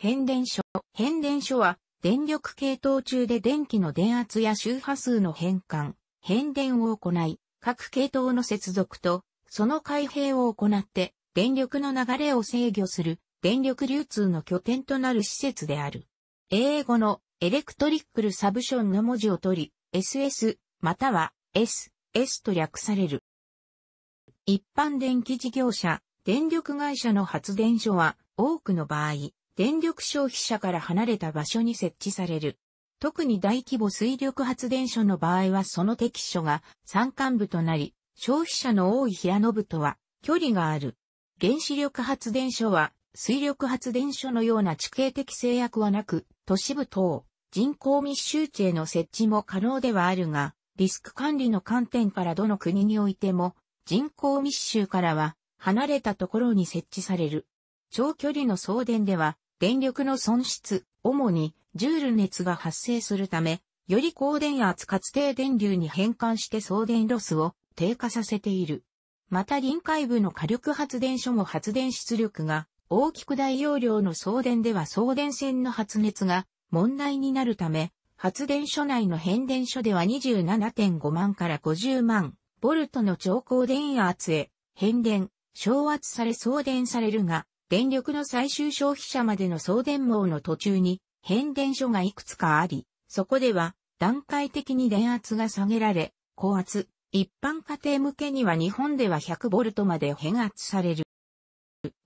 変電所。変電所は、電力系統中で電気の電圧や周波数の変換、変電を行い、各系統の接続と、その開閉を行って、電力の流れを制御する、電力流通の拠点となる施設である。英語の、エレクトリックルサブションの文字を取り、SS、または、S、S と略される。一般電気事業者、電力会社の発電所は、多くの場合、電力消費者から離れた場所に設置される。特に大規模水力発電所の場合はその適所が山間部となり、消費者の多い平野部とは距離がある。原子力発電所は水力発電所のような地形的制約はなく、都市部等、人口密集地への設置も可能ではあるが、リスク管理の観点からどの国においても、人口密集からは離れたところに設置される。長距離の送電では、電力の損失、主にジュール熱が発生するため、より高電圧かつ低電流に変換して送電ロスを低下させている。また臨海部の火力発電所も発電出力が大きく大容量の送電では送電線の発熱が問題になるため、発電所内の変電所では27.5万から50万ボルトの超高電圧へ変電、昇圧され送電されるが、電力の最終消費者までの送電網の途中に変電所がいくつかあり、そこでは段階的に電圧が下げられ、高圧、一般家庭向けには日本では 100V まで変圧される。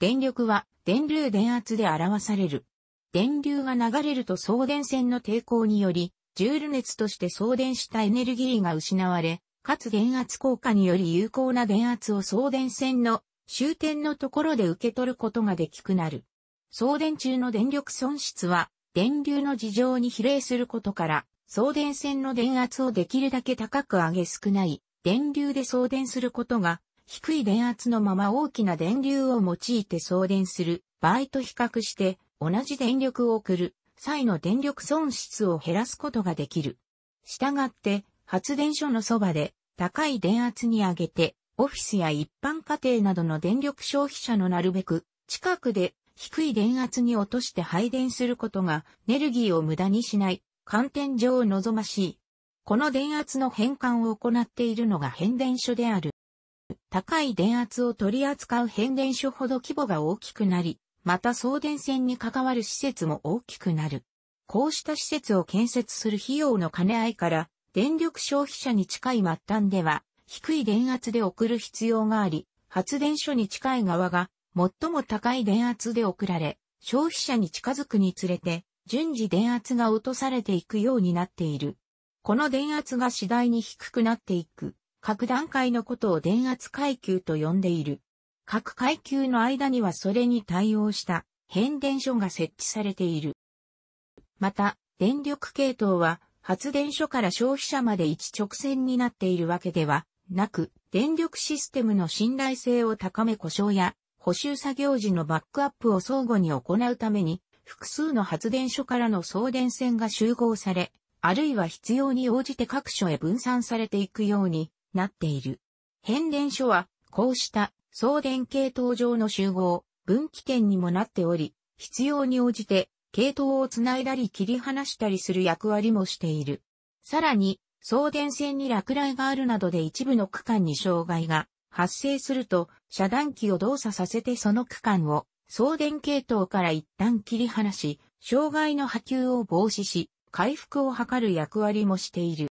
電力は電流電圧で表される。電流が流れると送電線の抵抗により、ジュール熱として送電したエネルギーが失われ、かつ電圧効果により有効な電圧を送電線の終点のところで受け取ることができくなる。送電中の電力損失は、電流の事情に比例することから、送電線の電圧をできるだけ高く上げ少ない電流で送電することが、低い電圧のまま大きな電流を用いて送電する場合と比較して、同じ電力を送る際の電力損失を減らすことができる。したがって、発電所のそばで高い電圧に上げてオフィスや一般家庭などの電力消費者のなるべく近くで低い電圧に落として配電することがエネルギーを無駄にしない観点上望ましい。この電圧の変換を行っているのが変電所である。高い電圧を取り扱う変電所ほど規模が大きくなり、また送電線に関わる施設も大きくなる。こうした施設を建設する費用の兼ね合いから、電力消費者に近い末端では、低い電圧で送る必要があり、発電所に近い側が最も高い電圧で送られ、消費者に近づくにつれて、順次電圧が落とされていくようになっている。この電圧が次第に低くなっていく。各段階のことを電圧階級と呼んでいる。各階級の間にはそれに対応した変電所が設置されている。また、電力系統は発電所から消費者まで一直線になっているわけではなく、電力システムの信頼性を高め故障や補修作業時のバックアップを相互に行うために、複数の発電所からの送電線が集合され、あるいは必要に応じて各所へ分散されていくようになっている。変電所は、こうした送電系統上の集合、分岐点にもなっており、必要に応じて系統をつないだり切り離したりする役割もしている。さらに、送電線に落雷があるなどで一部の区間に障害が発生すると、遮断機を動作させてその区間を送電系統から一旦切り離し、障害の波及を防止し、回復を図る役割もしている。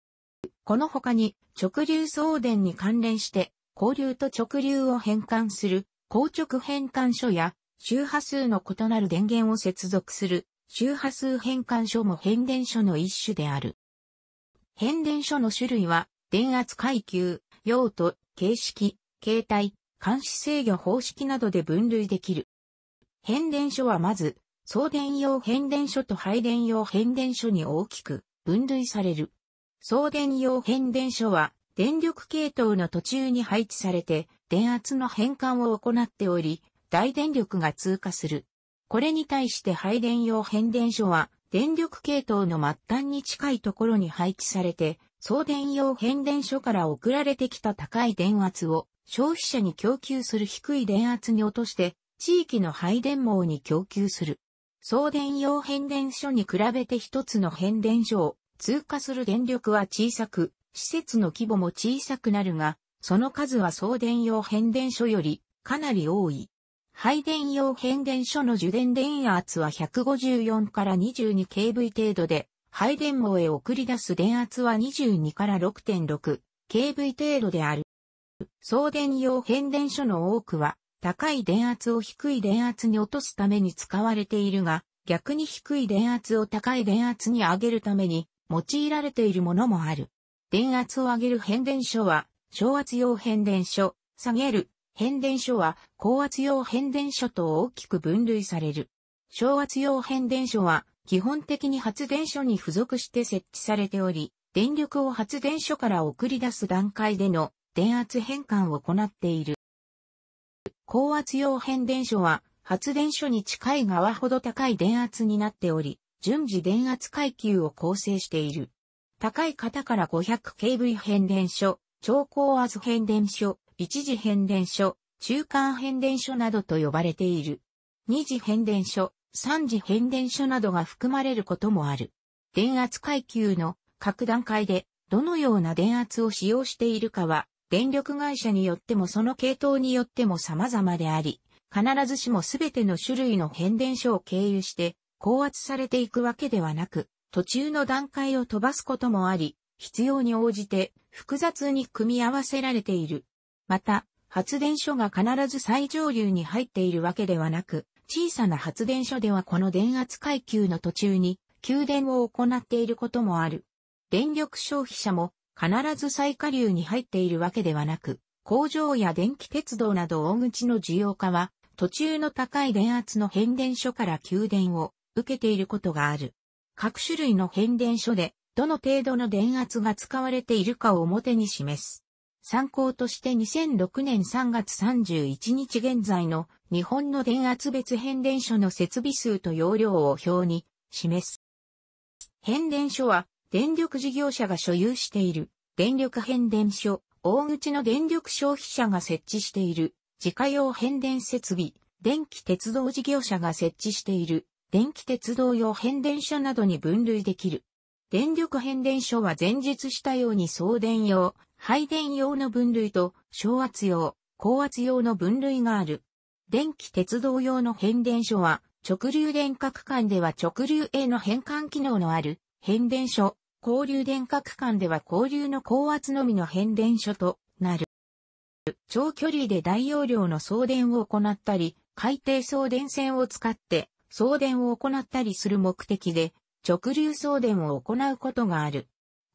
この他に直流送電に関連して交流と直流を変換する硬直変換所や周波数の異なる電源を接続する周波数変換所も変電所の一種である。変電所の種類は、電圧階級、用途、形式、形態、監視制御方式などで分類できる。変電所はまず、送電用変電所と配電用変電所に大きく分類される。送電用変電所は、電力系統の途中に配置されて、電圧の変換を行っており、大電力が通過する。これに対して配電用変電所は、電力系統の末端に近いところに配置されて、送電用変電所から送られてきた高い電圧を消費者に供給する低い電圧に落として、地域の配電網に供給する。送電用変電所に比べて一つの変電所を通過する電力は小さく、施設の規模も小さくなるが、その数は送電用変電所よりかなり多い。配電用変電所の受電電圧は154から 22kV 程度で、配電網へ送り出す電圧は22から 6.6kV 程度である。送電用変電所の多くは、高い電圧を低い電圧に落とすために使われているが、逆に低い電圧を高い電圧に上げるために用いられているものもある。電圧を上げる変電所は、小圧用変電所、下げる変電所は高圧用変電所と大きく分類される。小圧用変電所は基本的に発電所に付属して設置されており、電力を発電所から送り出す段階での電圧変換を行っている。高圧用変電所は発電所に近い側ほど高い電圧になっており、順次電圧階級を構成している。高い方から 500kV 変電所、超高圧変電所、一次変電所、中間変電所などと呼ばれている。二次変電所、三次変電所などが含まれることもある。電圧階級の各段階でどのような電圧を使用しているかは、電力会社によってもその系統によっても様々であり、必ずしもすべての種類の変電所を経由して高圧されていくわけではなく、途中の段階を飛ばすこともあり、必要に応じて複雑に組み合わせられている。また、発電所が必ず最上流に入っているわけではなく、小さな発電所ではこの電圧階級の途中に給電を行っていることもある。電力消費者も必ず最下流に入っているわけではなく、工場や電気鉄道など大口の需要家は、途中の高い電圧の変電所から給電を受けていることがある。各種類の変電所で、どの程度の電圧が使われているかを表に示す。参考として2006年3月31日現在の日本の電圧別変電所の設備数と容量を表に示す。変電所は電力事業者が所有している電力変電所、大口の電力消費者が設置している自家用変電設備、電気鉄道事業者が設置している電気鉄道用変電所などに分類できる。電力変電所は前述したように送電用、配電用の分類と小圧用、高圧用の分類がある。電気鉄道用の変電所は、直流電化区間では直流への変換機能のある変電所、交流電化区間では交流の高圧のみの変電所となる。長距離で大容量の送電を行ったり、海底送電線を使って送電を行ったりする目的で、直流送電を行うことがある。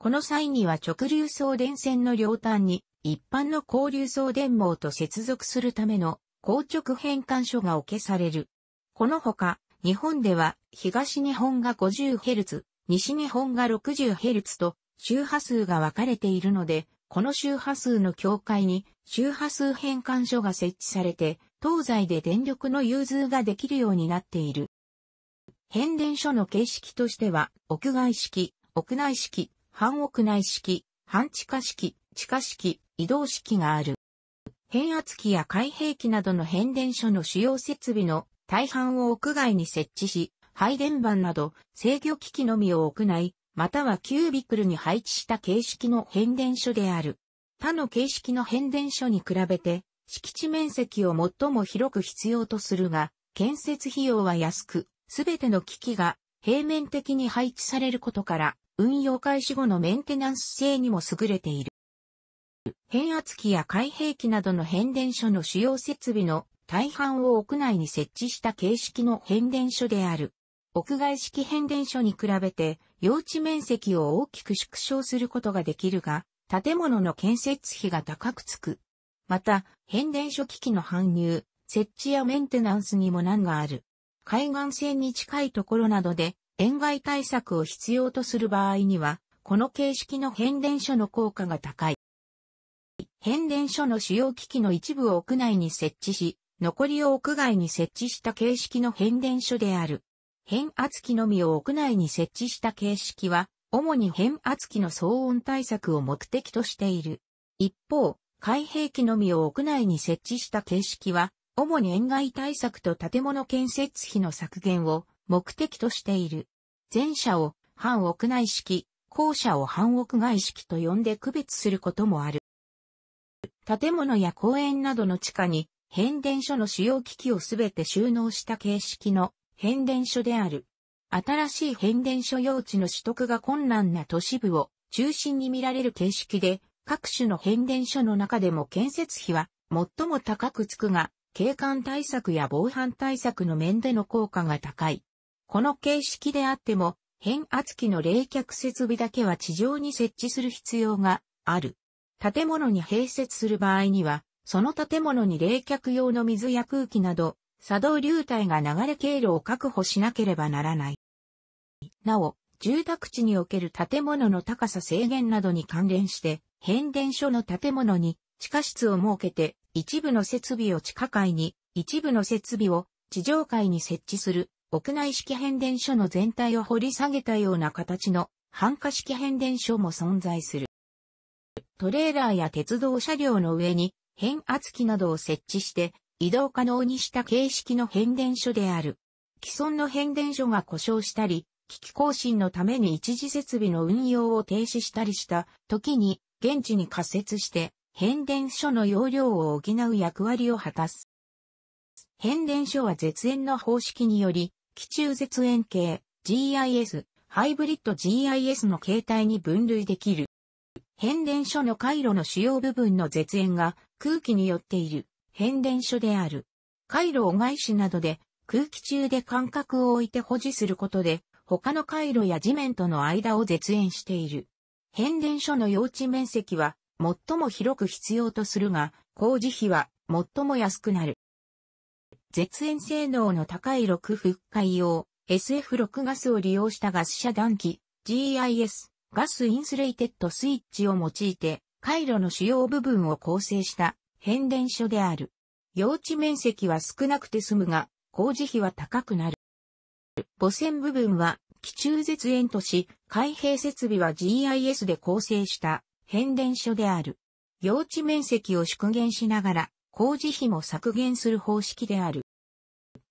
この際には直流送電線の両端に一般の交流送電網と接続するための硬直変換所が置けされる。このほか、日本では東日本が 50Hz、西日本が 60Hz と周波数が分かれているので、この周波数の境界に周波数変換所が設置されて、東西で電力の融通ができるようになっている。変電所の形式としては、屋外式、屋内式、半屋内式、半地下式、地下式、移動式がある。変圧器や開閉器などの変電所の主要設備の大半を屋外に設置し、配電盤など制御機器のみを屋内、またはキュービクルに配置した形式の変電所である。他の形式の変電所に比べて、敷地面積を最も広く必要とするが、建設費用は安く、すべての機器が平面的に配置されることから、運用開始後のメンテナンス性にも優れている。変圧器や開閉器などの変電所の主要設備の大半を屋内に設置した形式の変電所である。屋外式変電所に比べて用地面積を大きく縮小することができるが、建物の建設費が高くつく。また、変電所機器の搬入、設置やメンテナンスにも難がある。海岸線に近いところなどで塩害対策を必要とする場合には、この形式の変電所の効果が高い。変電所の主要機器の一部を屋内に設置し、残りを屋外に設置した形式の変電所である。変圧器のみを屋内に設置した形式は、主に変圧器の騒音対策を目的としている。一方、開閉器のみを屋内に設置した形式は、主に塩害対策と建物建設費の削減を目的としている。前者を半屋内式、後者を半屋外式と呼んで区別することもある。建物や公園などの地下に変電所の使用機器をすべて収納した形式の変電所である。新しい変電所用地の取得が困難な都市部を中心に見られる形式で、各種の変電所の中でも建設費は最も高くつくが、景観対策や防犯対策の面での効果が高い。この形式であっても、変圧器の冷却設備だけは地上に設置する必要がある。建物に併設する場合には、その建物に冷却用の水や空気など、作動流体が流れ経路を確保しなければならない。なお、住宅地における建物の高さ制限などに関連して、変電所の建物に地下室を設けて、一部の設備を地下階に、一部の設備を地上階に設置する屋内式変電所の全体を掘り下げたような形の半化式変電所も存在する。トレーラーや鉄道車両の上に変圧器などを設置して移動可能にした形式の変電所である。既存の変電所が故障したり、機器更新のために一時設備の運用を停止したりした時に現地に仮設して変電所の容量を補う役割を果たす。変電所は絶縁の方式により気中絶縁系 GIS、ハイブリッド GIS の形態に分類できる。変電所の回路の主要部分の絶縁が空気によっている変電所である。回路を外視などで空気中で間隔を置いて保持することで他の回路や地面との間を絶縁している。変電所の用地面積は最も広く必要とするが工事費は最も安くなる。絶縁性能の高い6フッ用 SF6 ガスを利用したガス遮断機 GIS ガスインスレイテッドスイッチを用いて回路の主要部分を構成した変電所である。用地面積は少なくて済むが工事費は高くなる。母線部分は気中絶縁とし、開閉設備は GIS で構成した変電所である。用地面積を縮減しながら工事費も削減する方式である。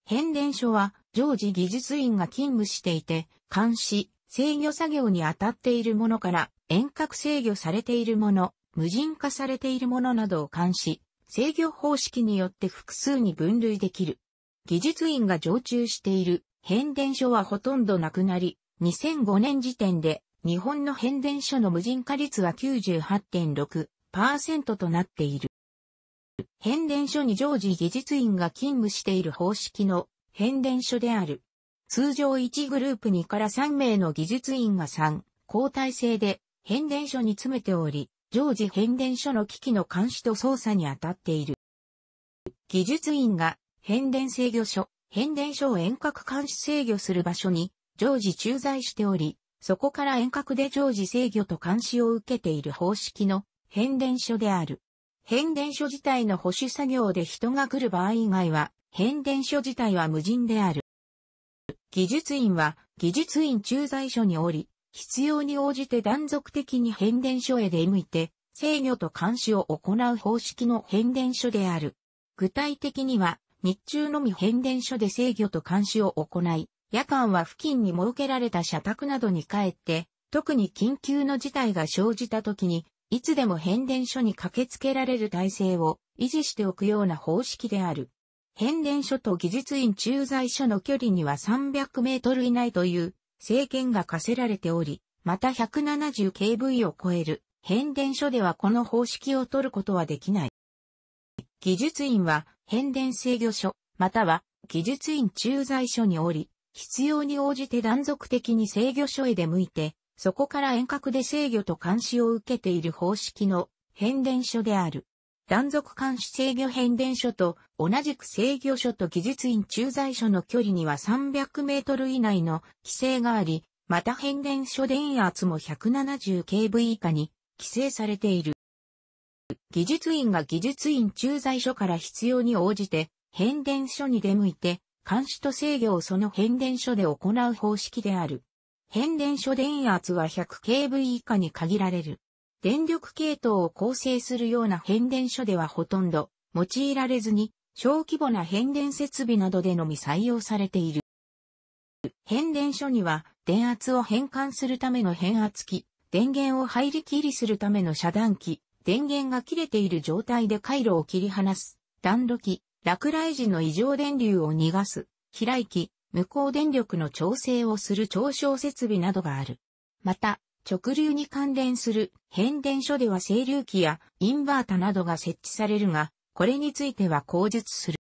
変電所は常時技術員が勤務していて、監視、制御作業に当たっているものから遠隔制御されているもの、無人化されているものなどを監視、制御方式によって複数に分類できる。技術員が常駐している変電所はほとんどなくなり、2005年時点で日本の変電所の無人化率は98.6%となっている。変電所に常時技術員が勤務している方式の変電所である。通常1グループ2から3名の技術員が3、交代制で変電所に詰めており、常時変電所の機器の監視と操作に当たっている。技術員が変電制御所、変電所を遠隔監視制御する場所に常時駐在しており、そこから遠隔で常時制御と監視を受けている方式の変電所である。変電所自体の保守作業で人が来る場合以外は、変電所自体は無人である。技術員は、技術員駐在所におり、必要に応じて断続的に変電所へ出向いて、制御と監視を行う方式の変電所である。具体的には、日中のみ変電所で制御と監視を行い、夜間は付近に設けられた社宅などに帰って、特に緊急の事態が生じた時にいつでも変電所に駆けつけられる体制を維持しておくような方式である。変電所と技術院駐在所の距離には300メートル以内という制限が課せられており、また 170kV を超える変電所ではこの方式を取ることはできない。技術院は変電制御所、または技術院駐在所におり、必要に応じて断続的に制御所へで向いて、そこから遠隔で制御と監視を受けている方式の変電所である。断続監視制御変電所と同じく制御所と技術院駐在所の距離には300メートル以内の規制があり、また変電所電圧も 170kV 以下に規制されている。技術院が技術院駐在所から必要に応じて変電所に出向いて監視と制御をその変電所で行う方式である。変電所電圧は 100kV 以下に限られる。電力系統を構成するような変電所ではほとんど用いられずに小規模な変電設備などでのみ採用されている。変電所には電圧を変換するための変圧器、電源を入り切りするための遮断器、電源が切れている状態で回路を切り離す、暖炉器、落雷時の異常電流を逃がす、開き、無効電力の調整をする調照設備などがある。また、直流に関連する変電所では整流器やインバータなどが設置されるが、これについては口述する。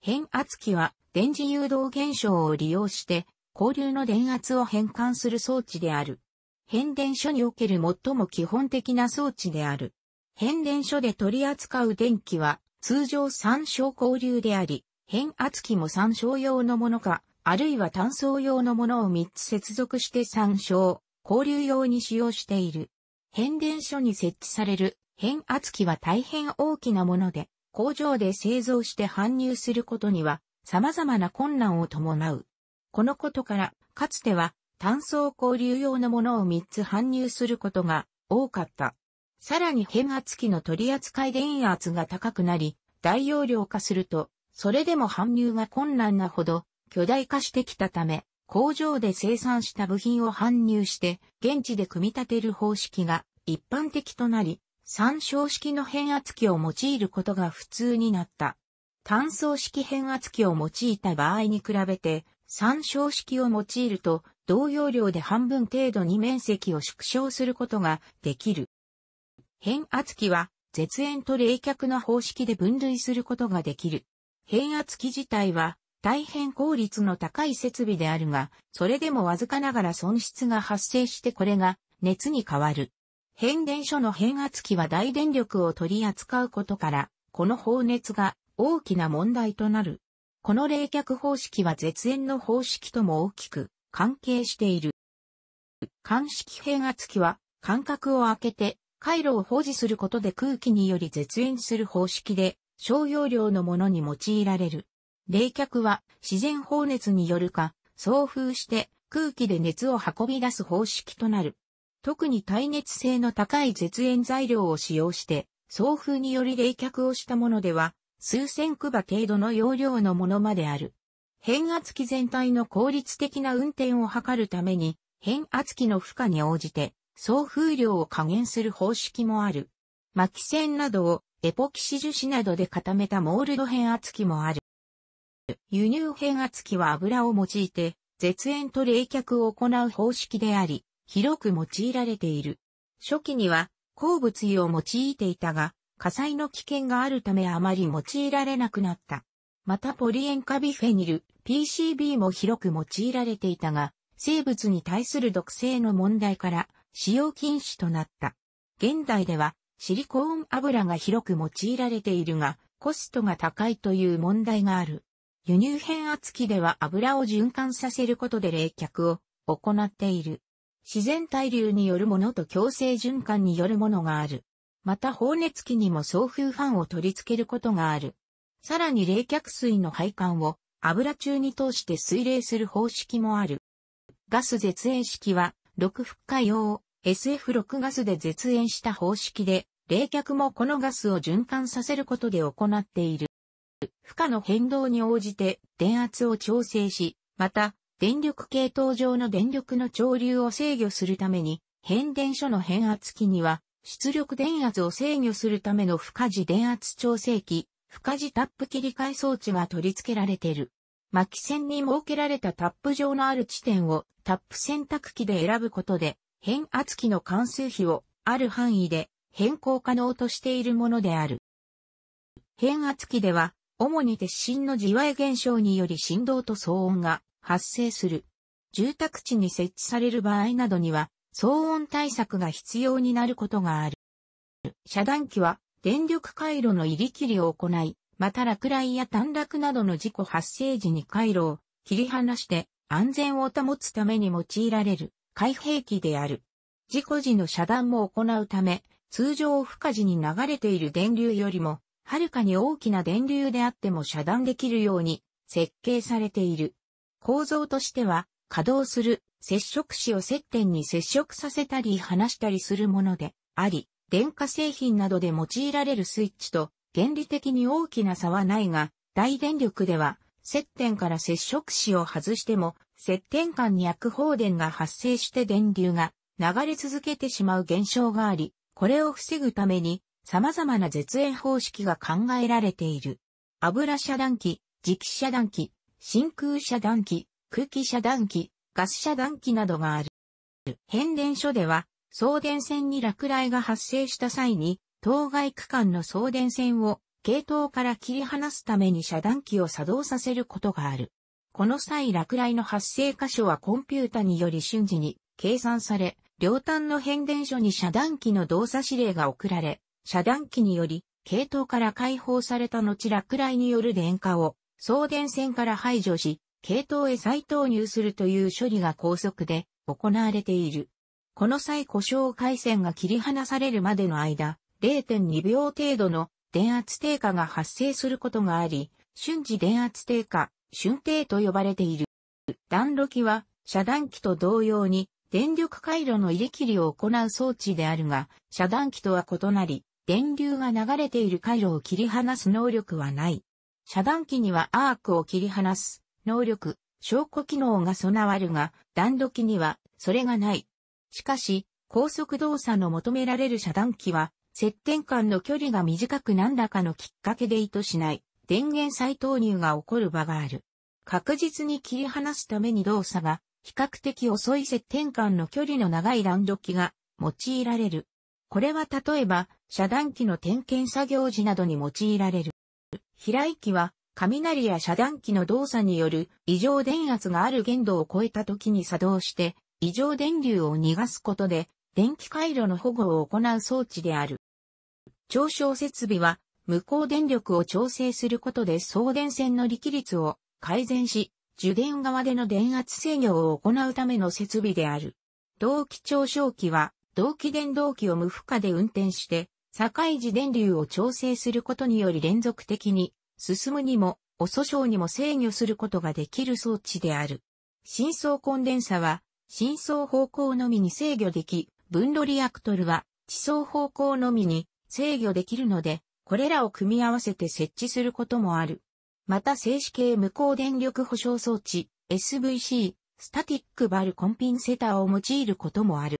変圧器は電磁誘導現象を利用して交流の電圧を変換する装置である。変電所における最も基本的な装置である。変電所で取り扱う電気は通常三小交流であり、変圧器も参照用のものか、あるいは単層用のものを3つ接続して参照、交流用に使用している。変電所に設置される変圧器は大変大きなもので、工場で製造して搬入することには様々な困難を伴う。このことから、かつては単層交流用のものを3つ搬入することが多かった。さらに変圧器の取扱電圧が高くなり、大容量化するとそれでも搬入が困難なほど巨大化してきたため、工場で生産した部品を搬入して、現地で組み立てる方式が一般的となり、参照式の変圧器を用いることが普通になった。単層式変圧器を用いた場合に比べて、参照式を用いると、同容量で半分程度に面積を縮小することができる。変圧器は、絶縁と冷却の方式で分類することができる。変圧器自体は大変効率の高い設備であるが、それでもわずかながら損失が発生してこれが熱に変わる。変電所の変圧器は大電力を取り扱うことから、この放熱が大きな問題となる。この冷却方式は絶縁の方式とも大きく関係している。間式変圧器は間隔を空けて回路を保持することで空気により絶縁する方式で、小容量のものに用いられる。冷却は自然放熱によるか、送風して空気で熱を運び出す方式となる。特に耐熱性の高い絶縁材料を使用して、送風により冷却をしたものでは、数千クバ程度の容量のものまである。変圧器全体の効率的な運転を図るために、変圧器の負荷に応じて、送風量を加減する方式もある。巻き線などをエポキシ樹脂などで固めたモールド変圧器もある。輸入変圧器は油を用いて、絶縁と冷却を行う方式であり、広く用いられている。初期には、鉱物油を用いていたが、火災の危険があるためあまり用いられなくなった。またポリエンカビフェニル、PCB も広く用いられていたが、生物に対する毒性の問題から使用禁止となった。現代ではシリコーン油が広く用いられているが、コストが高いという問題がある。輸入変圧器では油を循環させることで冷却を行っている。自然対流によるものと強制循環によるものがある。また放熱器にも送風ファンを取り付けることがある。さらに冷却水の配管を油中に通して水冷する方式もある。ガス絶縁式は、6復ッ用 SF6 ガスで絶縁した方式で、冷却もこのガスを循環させることで行っている。負荷の変動に応じて電圧を調整し、また、電力系統上の電力の潮流を制御するために、変電所の変圧器には、出力電圧を制御するための負荷時電圧調整器、負荷時タップ切り替え装置が取り付けられている。巻線に設けられたタップ上のある地点をタップ選択機で選ぶことで、変圧器の関数比をある範囲で変更可能としているものである。変圧器では、主に鉄心の地割現象により振動と騒音が発生する。住宅地に設置される場合などには、騒音対策が必要になることがある。遮断機は、電力回路の入り切りを行い、また落雷や短絡などの事故発生時に回路を切り離して安全を保つために用いられる開閉機である。事故時の遮断も行うため、通常負荷時に流れている電流よりも、はるかに大きな電流であっても遮断できるように設計されている。構造としては、稼働する接触子を接点に接触させたり離したりするものであり、電化製品などで用いられるスイッチと原理的に大きな差はないが、大電力では接点から接触子を外しても、接点間に悪放電が発生して電流が流れ続けてしまう現象があり、これを防ぐために様々な絶縁方式が考えられている。油遮断機、磁気遮断器、真空遮断器、空気遮断器、ガス遮断器などがある。変電所では、送電線に落雷が発生した際に、当該区間の送電線を系統から切り離すために遮断機を作動させることがある。この際落雷の発生箇所はコンピュータにより瞬時に計算され、両端の変電所に遮断機の動作指令が送られ、遮断機により、系統から解放された後落雷による電荷を送電線から排除し、系統へ再投入するという処理が高速で行われている。この際故障回線が切り離されるまでの間、0.2秒程度の電圧低下が発生することがあり、瞬時電圧低下、瞬低と呼ばれている。暖炉機は遮断機と同様に電力回路の入り切りを行う装置であるが、遮断機とは異なり、電流が流れている回路を切り離す能力はない。遮断機にはアークを切り離す能力、証拠機能が備わるが、段度機にはそれがない。しかし、高速動作の求められる遮断機は、接点間の距離が短く何らかのきっかけで意図しない電源再投入が起こる場がある。確実に切り離すために動作が比較的遅い接点間の距離の長いランド機が用いられる。これは例えば、遮断機の点検作業時などに用いられる。飛来機は、雷や遮断機の動作による異常電圧がある限度を超えた時に作動して、異常電流を逃がすことで、電気回路の保護を行う装置である。調小設備は、無効電力を調整することで送電線の力率を改善し、受電側での電圧制御を行うための設備である。同期調小機は、同期電動機を無負荷で運転して、境時電流を調整することにより連続的に、進むにも、遅小にも制御することができる装置である。深層コンデンサは、深層方向のみに制御でき、分度リアクトルは、地層方向のみに制御できるので、これらを組み合わせて設置することもある。また静止系無効電力保障装置 SVC、スタティックバルコンピンセターを用いることもある。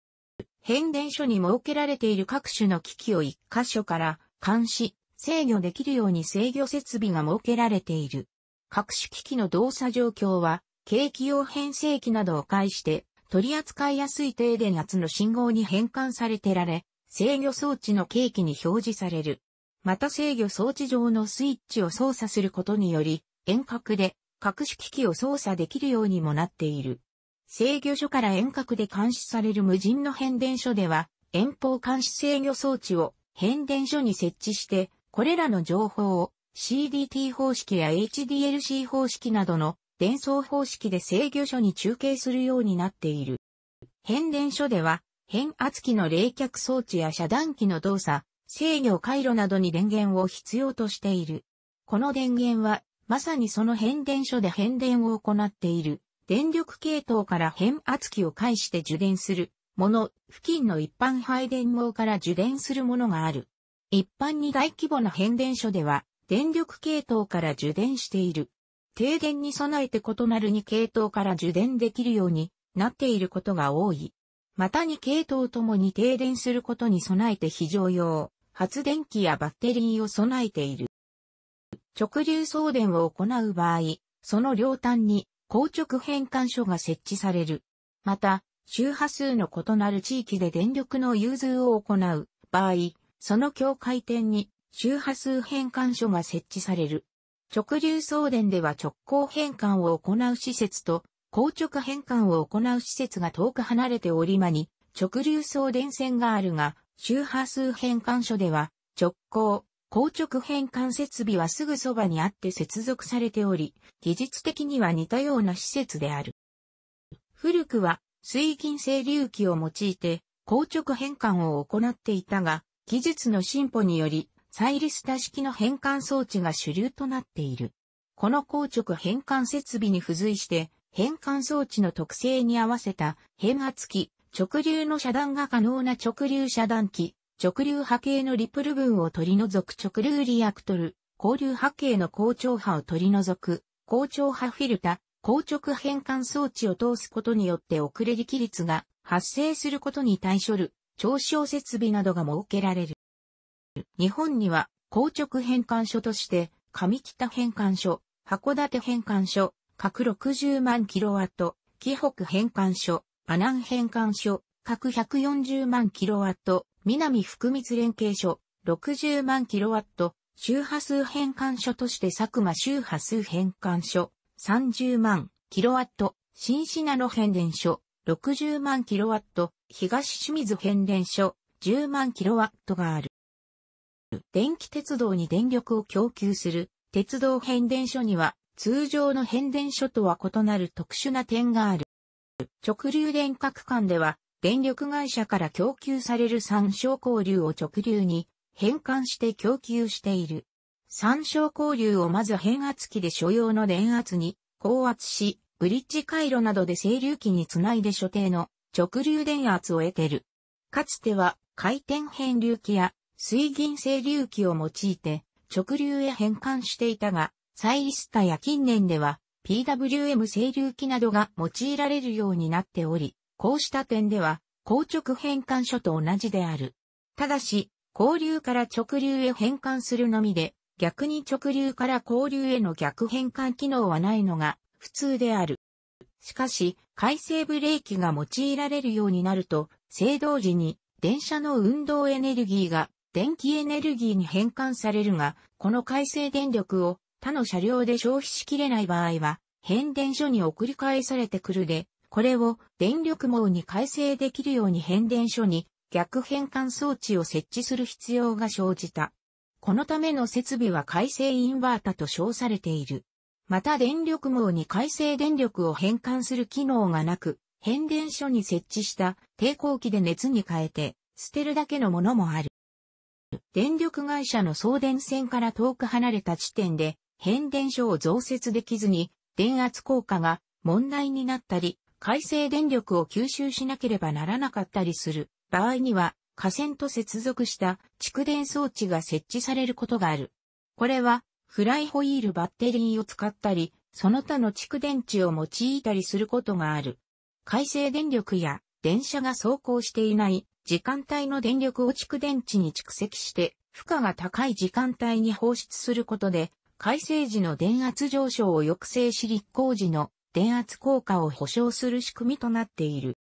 変電所に設けられている各種の機器を一箇所から監視、制御できるように制御設備が設けられている。各種機器の動作状況は、景気用変成器などを介して、取り扱いやすい低電圧の信号に変換されてられ、制御装置の景気に表示される。また制御装置上のスイッチを操作することにより、遠隔で隠し機器を操作できるようにもなっている。制御所から遠隔で監視される無人の変電所では、遠方監視制御装置を変電所に設置して、これらの情報を CDT 方式や HDLC 方式などの伝送方式で制御所に中継するようになっている。変電所では、変圧器の冷却装置や遮断機の動作、制御回路などに電源を必要としている。この電源は、まさにその変電所で変電を行っている、電力系統から変圧器を介して受電するもの、付近の一般配電網から受電するものがある。一般に大規模な変電所では、電力系統から受電している。停電に備えて異なる2系統から受電できるようになっていることが多い。また2系統ともに停電することに備えて非常用発電機やバッテリーを備えている。直流送電を行う場合、その両端に硬直変換所が設置される。また、周波数の異なる地域で電力の融通を行う場合、その境界点に周波数変換所が設置される。直流送電では直行変換を行う施設と硬直変換を行う施設が遠く離れておりまに直流送電線があるが、周波数変換所では、直行、硬直変換設備はすぐそばにあって接続されており、技術的には似たような施設である。古くは水銀整流器を用いて硬直変換を行っていたが、技術の進歩により、サイリスタ式の変換装置が主流となっている。この硬直変換設備に付随して、変換装置の特性に合わせた変圧器、直流の遮断が可能な直流遮断機、直流波形のリプル分を取り除く直流リアクトル、交流波形の高調波を取り除く、高調波フィルタ、硬直変換装置を通すことによって遅れ力率が発生することに対処る、調小設備などが設けられる。日本には、硬直変換所として、上北変換所、函館変換所、各60万キロワット、紀北変換所、阿南変換所、各140万キロワット、南福光連携所、60万キロワット、周波数変換所として佐久間周波数変換所、30万キロワット、新品の変電所、60万キロワット、東清水変電所、10万キロワットがある。電気鉄道に電力を供給する鉄道変電所には通常の変電所とは異なる特殊な点がある。直流電角間では、電力会社から供給される三小交流を直流に変換して供給している。三小交流をまず変圧器で所要の電圧に高圧し、ブリッジ回路などで整流器につないで所定の直流電圧を得てる。かつては回転変流器や水銀整流器を用いて直流へ変換していたが、サイリスタや近年では PWM 整流器などが用いられるようになっており、こうした点では、硬直変換書と同じである。ただし、交流から直流へ変換するのみで、逆に直流から交流への逆変換機能はないのが普通である。しかし、回生ブレーキが用いられるようになると、制動時に電車の運動エネルギーが電気エネルギーに変換されるが、この回生電力を他の車両で消費しきれない場合は、変電所に送り返されてくるで、これを電力網に改正できるように変電所に逆変換装置を設置する必要が生じた。このための設備は改正インバータと称されている。また電力網に改正電力を変換する機能がなく、変電所に設置した抵抗器で熱に変えて捨てるだけのものもある。電力会社の送電線から遠く離れた地点で変電所を増設できずに、電圧効果が問題になったり、回生電力を吸収しなければならなかったりする場合には、河川と接続した蓄電装置が設置されることがある。これは、フライホイールバッテリーを使ったり、その他の蓄電池を用いたりすることがある。回生電力や電車が走行していない時間帯の電力を蓄電池に蓄積して負荷が高い時間帯に放出することで改正時の電圧上昇を抑制し立候時の電圧効果を保証する仕組みとなっている。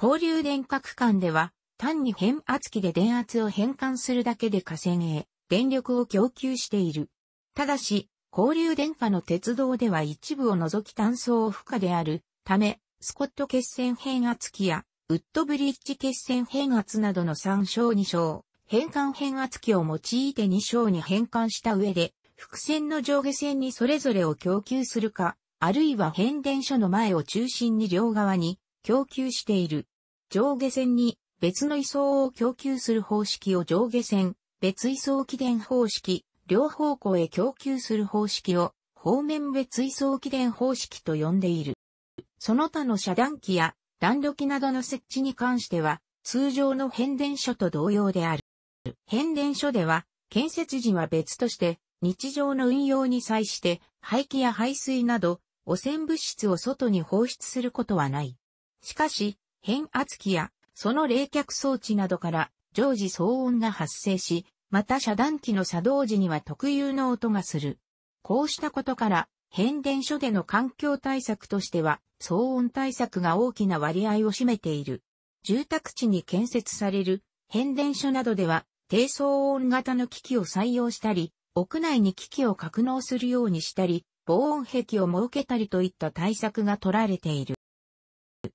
交流電化区間では、単に変圧器で電圧を変換するだけで下線へ電力を供給している。ただし、交流電化の鉄道では一部を除き単を負荷であるため、スコット決線変圧器やウッドブリッジ決線変圧などの3章2章、変換変圧器を用いて2章に変換した上で、伏線の上下線にそれぞれを供給するか、あるいは変電所の前を中心に両側に供給している。上下線に別の位相を供給する方式を上下線、別位相起電方式、両方向へ供給する方式を方面別位相起電方式と呼んでいる。その他の遮断機や暖炉機などの設置に関しては、通常の変電所と同様である。変電所では、建設時は別として、日常の運用に際して、排気や排水など、汚染物質を外に放出することはない。しかし、変圧器や、その冷却装置などから、常時騒音が発生し、また遮断機の作動時には特有の音がする。こうしたことから、変電所での環境対策としては、騒音対策が大きな割合を占めている。住宅地に建設される変電所などでは、低騒音型の機器を採用したり、屋内に機器を格納するようにしたり、防音壁を設けたりといった対策が取られている。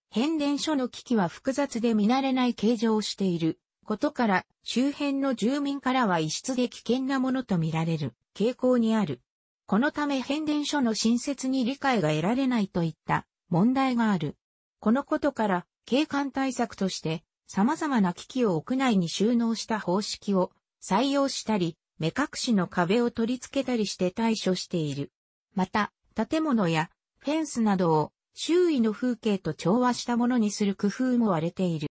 変電所の機器は複雑で見慣れない形状をしていることから、周辺の住民からは異質で危険なものとみられる傾向にある。このため変電所の新設に理解が得られないといった問題がある。このことから、景観対策として、様々な機器を屋内に収納した方式を採用したり、目隠しの壁を取り付けたりして対処している。また、建物やフェンスなどを周囲の風景と調和したものにする工夫も割れている。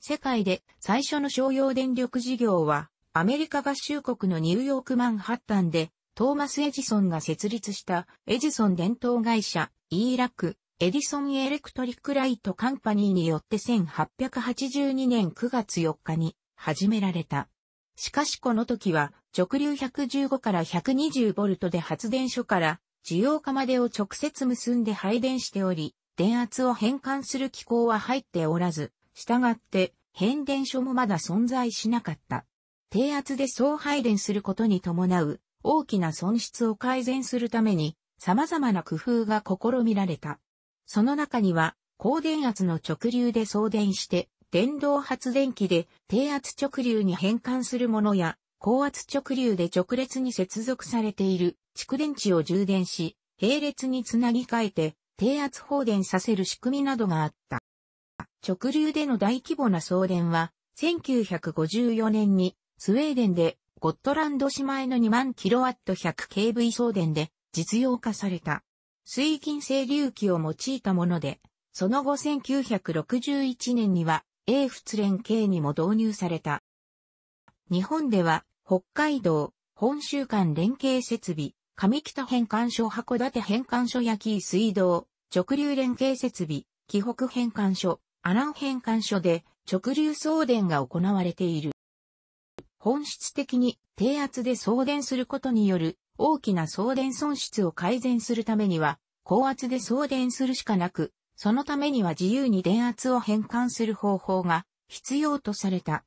世界で最初の商用電力事業は、アメリカ合衆国のニューヨークマンハッタンで、トーマス・エジソンが設立したエジソン伝統会社、イーラク、エディソン・エレクトリック・ライト・カンパニーによって1882年9月4日に始められた。しかしこの時は直流115から120ボルトで発電所から需要化までを直接結んで配電しており、電圧を変換する機構は入っておらず、従って変電所もまだ存在しなかった。低圧で総配電することに伴う大きな損失を改善するために様々な工夫が試みられた。その中には、高電圧の直流で送電して電動発電機で低圧直流に変換するものや、高圧直流で直列に接続されている蓄電池を充電し、並列につなぎ替えて低圧放電させる仕組みなどがあった。直流での大規模な送電は、1954年にスウェーデンでゴットランド島への2万キット1 0 0 k v 送電で実用化された。水銀整流器を用いたもので、その後1961年には英仏連携にも導入された。日本では、北海道、本州間連携設備、上北返還所函館返還所焼き水道、直流連携設備、紀北返還所、阿南返還所で直流送電が行われている。本質的に低圧で送電することによる大きな送電損失を改善するためには、高圧で送電するしかなく、そのためには自由に電圧を変換する方法が必要とされた。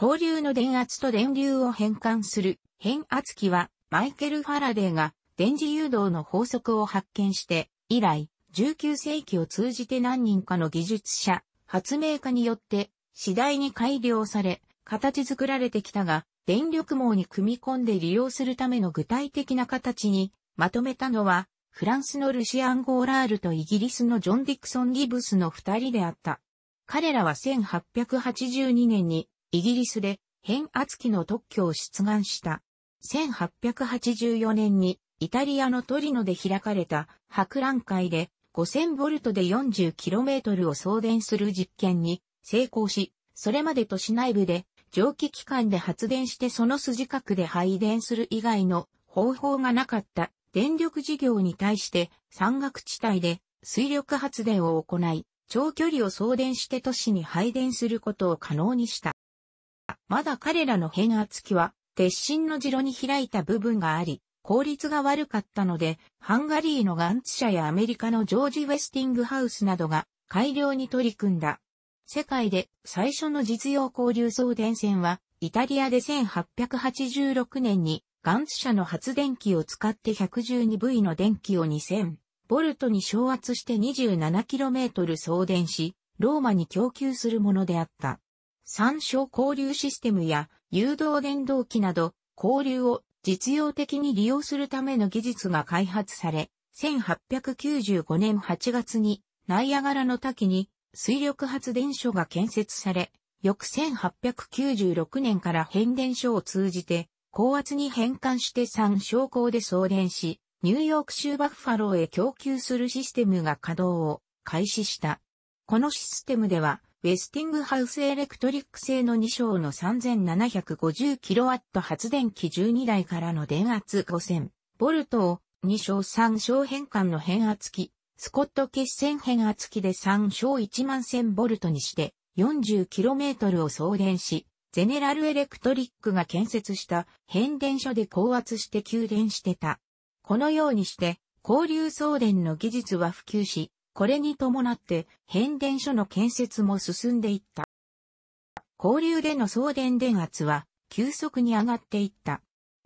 交流の電圧と電流を変換する変圧器はマイケル・ファラデーが電磁誘導の法則を発見して以来19世紀を通じて何人かの技術者、発明家によって次第に改良され形作られてきたが電力網に組み込んで利用するための具体的な形にまとめたのはフランスのルシアン・ゴーラールとイギリスのジョン・ディクソン・ギブスの二人であった。彼らは1882年にイギリスで変圧器の特許を出願した。1884年にイタリアのトリノで開かれた博覧会で5 0 0 0トで 40km を送電する実験に成功し、それまで都市内部で蒸気機関で発電してその筋角で配電する以外の方法がなかった電力事業に対して山岳地帯で水力発電を行い、長距離を送電して都市に配電することを可能にした。まだ彼らの変圧器は、鉄心の路に開いた部分があり、効率が悪かったので、ハンガリーのガンツ社やアメリカのジョージ・ウェスティングハウスなどが改良に取り組んだ。世界で最初の実用交流送電線は、イタリアで1886年にガンツ社の発電機を使って 112V の電気を 2000V に昇圧して 27km 送電し、ローマに供給するものであった。参照交流システムや誘導電動機など、交流を実用的に利用するための技術が開発され、1895年8月にナイアガラの滝に水力発電所が建設され、翌1896年から変電所を通じて高圧に変換して3昇降で送電し、ニューヨーク州バッファローへ供給するシステムが稼働を開始した。このシステムでは、ウェスティングハウスエレクトリック製の2章の 3750kW 発電機12台からの電圧 5000V を2章3章変換の変圧器、スコット決戦変圧器で3章1万 1000V にして 40km を送電し、ゼネラルエレクトリックが建設した変電所で高圧して給電してた。このようにして、交流送電の技術は普及し、これに伴って変電所の建設も進んでいった。交流での送電電圧は急速に上がっていった。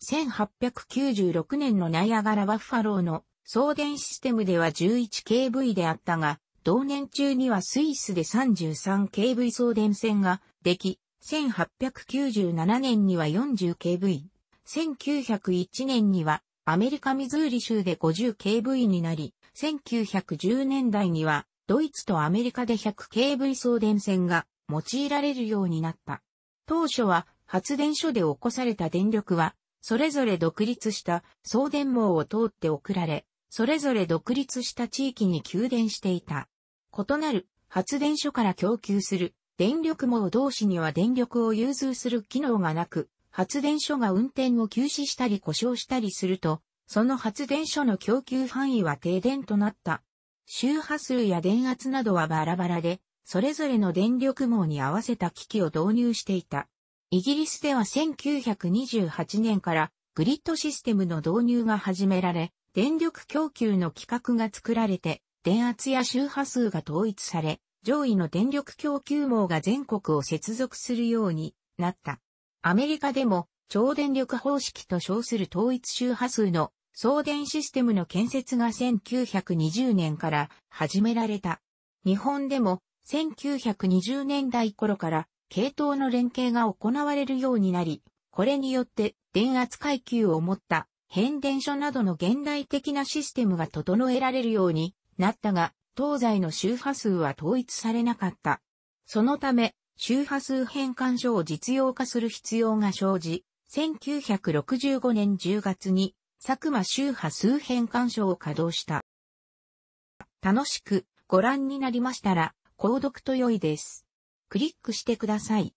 1896年のナイアガラバッファローの送電システムでは 11kV であったが、同年中にはスイスで 33kV 送電線ができ、1897年には 40kV。1901年にはアメリカミズーリ州で 50kV になり、1910年代にはドイツとアメリカで 100kV 送電線が用いられるようになった。当初は発電所で起こされた電力は、それぞれ独立した送電網を通って送られ、それぞれ独立した地域に給電していた。異なる発電所から供給する電力網同士には電力を融通する機能がなく、発電所が運転を休止したり故障したりすると、その発電所の供給範囲は停電となった。周波数や電圧などはバラバラで、それぞれの電力網に合わせた機器を導入していた。イギリスでは1928年からグリッドシステムの導入が始められ、電力供給の規格が作られて、電圧や周波数が統一され、上位の電力供給網が全国を接続するようになった。アメリカでも超電力方式と称する統一周波数の送電システムの建設が1920年から始められた。日本でも1920年代頃から系統の連携が行われるようになり、これによって電圧階級を持った変電所などの現代的なシステムが整えられるようになったが、東西の周波数は統一されなかった。そのため、周波数変換書を実用化する必要が生じ、1965年10月に、佐久間周波数変換書を稼働した。楽しくご覧になりましたら、購読と良いです。クリックしてください。